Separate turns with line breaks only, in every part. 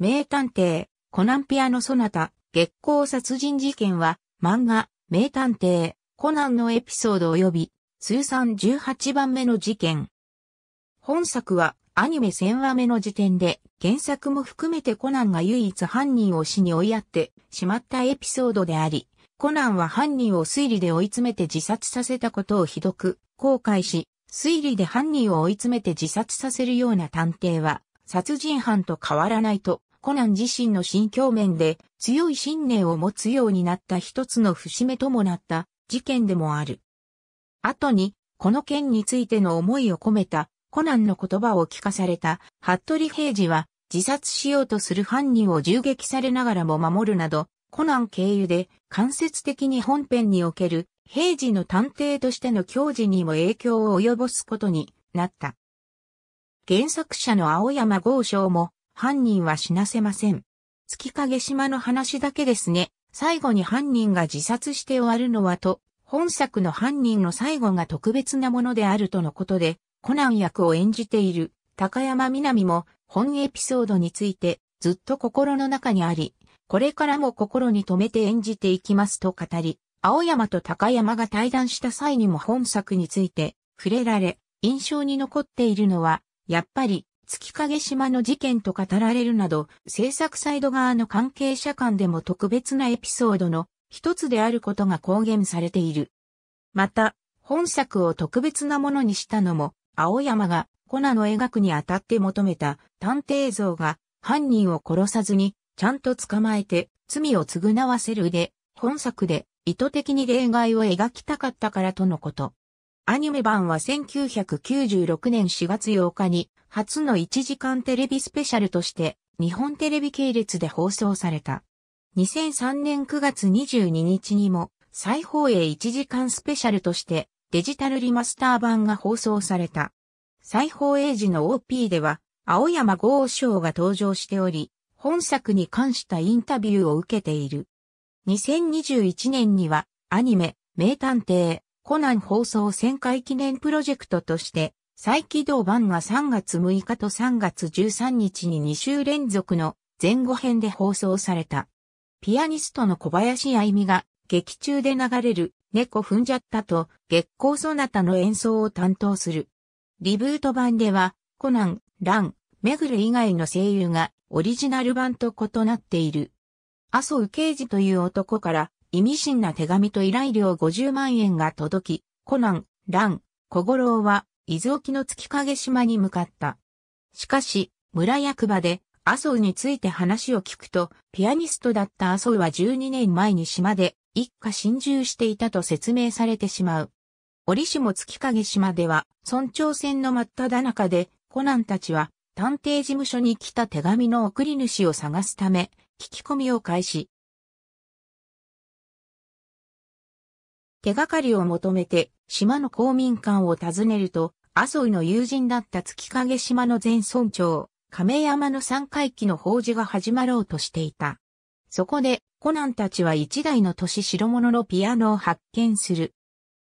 名探偵、コナンピアノソナタ、月光殺人事件は、漫画、名探偵、コナンのエピソード及び、通算18番目の事件。本作は、アニメ1000話目の時点で、原作も含めてコナンが唯一犯人を死に追いやってしまったエピソードであり、コナンは犯人を推理で追い詰めて自殺させたことをひどく後悔し、推理で犯人を追い詰めて自殺させるような探偵は、殺人犯と変わらないとコナン自身の心境面で強い信念を持つようになった一つの節目ともなった事件でもある。後に、この件についての思いを込めたコナンの言葉を聞かされた服部平次は自殺しようとする犯人を銃撃されながらも守るなど、コナン経由で間接的に本編における平時の探偵としての教示にも影響を及ぼすことになった。原作者の青山豪将も犯人は死なせません。月影島の話だけですね。最後に犯人が自殺して終わるのはと、本作の犯人の最後が特別なものであるとのことで、コナン役を演じている高山みなみも本エピソードについてずっと心の中にあり、これからも心に留めて演じていきますと語り、青山と高山が対談した際にも本作について触れられ、印象に残っているのは、やっぱり月影島の事件と語られるなど、制作サイド側の関係者間でも特別なエピソードの一つであることが公言されている。また、本作を特別なものにしたのも、青山がコナの描くにあたって求めた探偵像が犯人を殺さずにちゃんと捕まえて罪を償わせるで、本作で意図的に例外を描きたかったからとのこと。アニメ版は1996年4月8日に初の1時間テレビスペシャルとして日本テレビ系列で放送された。2003年9月22日にも再放映1時間スペシャルとしてデジタルリマスター版が放送された。再放映時の OP では青山豪章が登場しており、本作に関したインタビューを受けている。2021年にはアニメ、名探偵、コナン放送1000回記念プロジェクトとして、再起動版が3月6日と3月13日に2週連続の前後編で放送された。ピアニストの小林愛美が劇中で流れる猫踏んじゃったと月光ソナタの演奏を担当する。リブート版ではコナン、ラン、メグル以外の声優がオリジナル版と異なっている。麻生刑事という男から意味深な手紙と依頼料50万円が届き、コナン、ラン、小五郎は、伊豆沖の月影島に向かった。しかし、村役場で、麻生について話を聞くと、ピアニストだった麻生は12年前に島で一家心中していたと説明されてしまう。折しも月影島では、村長選の真っ只中で、コナンたちは探偵事務所に来た手紙の送り主を探すため、聞き込みを開始。手がかりを求めて島の公民館を訪ねると、麻生の友人だった月影島の前村長、亀山の三回忌の法事が始まろうとしていた。そこで、コナンたちは一台の年代物のピアノを発見する。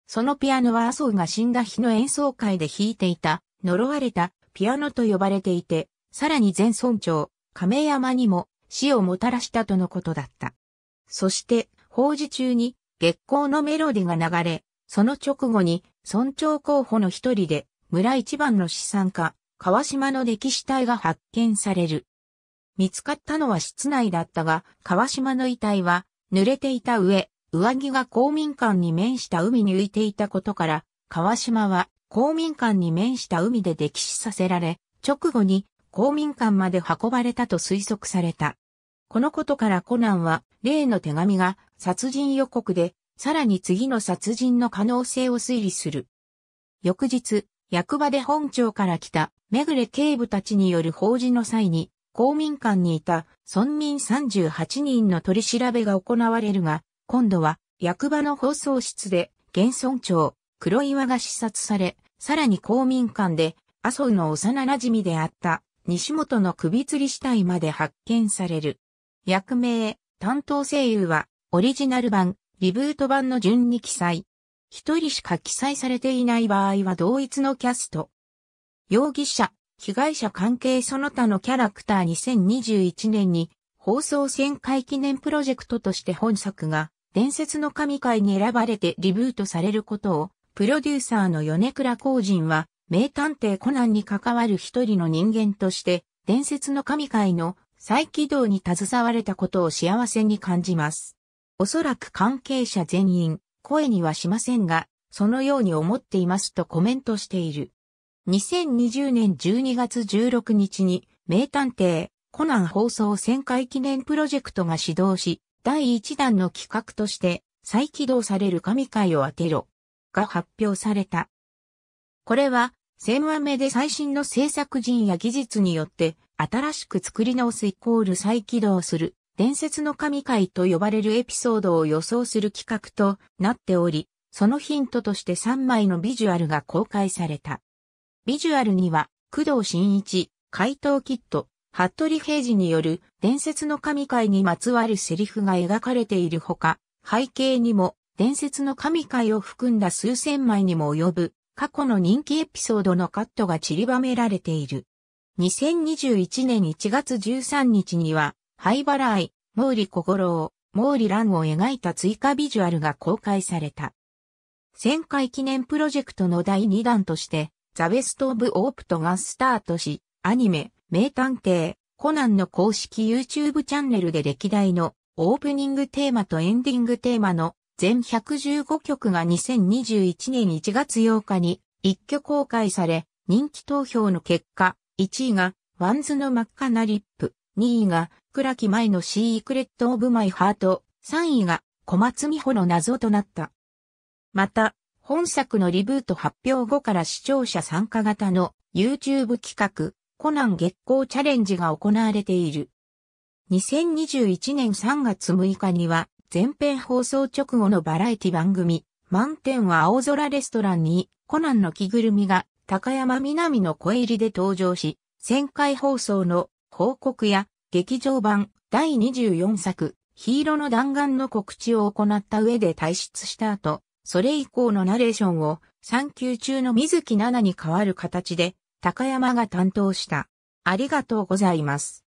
そのピアノは麻生が死んだ日の演奏会で弾いていた、呪われたピアノと呼ばれていて、さらに前村長、亀山にも死をもたらしたとのことだった。そして、法事中に月光のメロディが流れ、その直後に村長候補の一人で村一番の資産家、川島の歴史体が発見される。見つかったのは室内だったが、川島の遺体は濡れていた上、上着が公民館に面した海に浮いていたことから、川島は公民館に面した海で溺死させられ、直後に公民館まで運ばれたと推測された。このことからコナンは、例の手紙が殺人予告で、さらに次の殺人の可能性を推理する。翌日、役場で本庁から来た、めぐれ警部たちによる法事の際に、公民館にいた村民38人の取り調べが行われるが、今度は役場の放送室で現村長黒岩が視察され、さらに公民館で麻生の幼馴染であった西本の首吊り死体まで発見される。役名、担当声優は、オリジナル版、リブート版の順に記載。一人しか記載されていない場合は同一のキャスト。容疑者、被害者関係その他のキャラクター2021年に放送旋回記念プロジェクトとして本作が伝説の神回に選ばれてリブートされることをプロデューサーの米倉光人は名探偵コナンに関わる一人の人間として伝説の神回の再起動に携われたことを幸せに感じます。おそらく関係者全員、声にはしませんが、そのように思っていますとコメントしている。2020年12月16日に、名探偵、コナン放送1000回記念プロジェクトが始動し、第1弾の企画として、再起動される神回を当てろ、が発表された。これは、1000話目で最新の制作陣や技術によって、新しく作り直すイコール再起動する、伝説の神回と呼ばれるエピソードを予想する企画となっており、そのヒントとして3枚のビジュアルが公開された。ビジュアルには、工藤新一、怪盗キット、服部平次による伝説の神回にまつわるセリフが描かれているほか、背景にも伝説の神回を含んだ数千枚にも及ぶ過去の人気エピソードのカットが散りばめられている。2021年1月13日には、灰払い、毛利小五郎、毛利蘭を描いた追加ビジュアルが公開された。旋回記念プロジェクトの第2弾として、ザ・ベスト・オブ・オープトがスタートし、アニメ、名探偵、コナンの公式 YouTube チャンネルで歴代のオープニングテーマとエンディングテーマの全115曲が2021年1月8日に一挙公開され、人気投票の結果、1位が、ワンズの真っ赤なリップ、2位が、倉木舞のシークレット・オブ・マイ・ハート、3位が、小松美穂の謎となった。また、本作のリブート発表後から視聴者参加型の YouTube 企画、コナン月光チャレンジが行われている。2021年3月6日には、前編放送直後のバラエティ番組、満点は青空レストランにコナンの着ぐるみが高山みなみの声入りで登場し、旋回放送の報告や劇場版第24作、ヒーローの弾丸の告知を行った上で退出した後、それ以降のナレーションを産休中の水木奈々に代わる形で高山が担当した。ありがとうございます。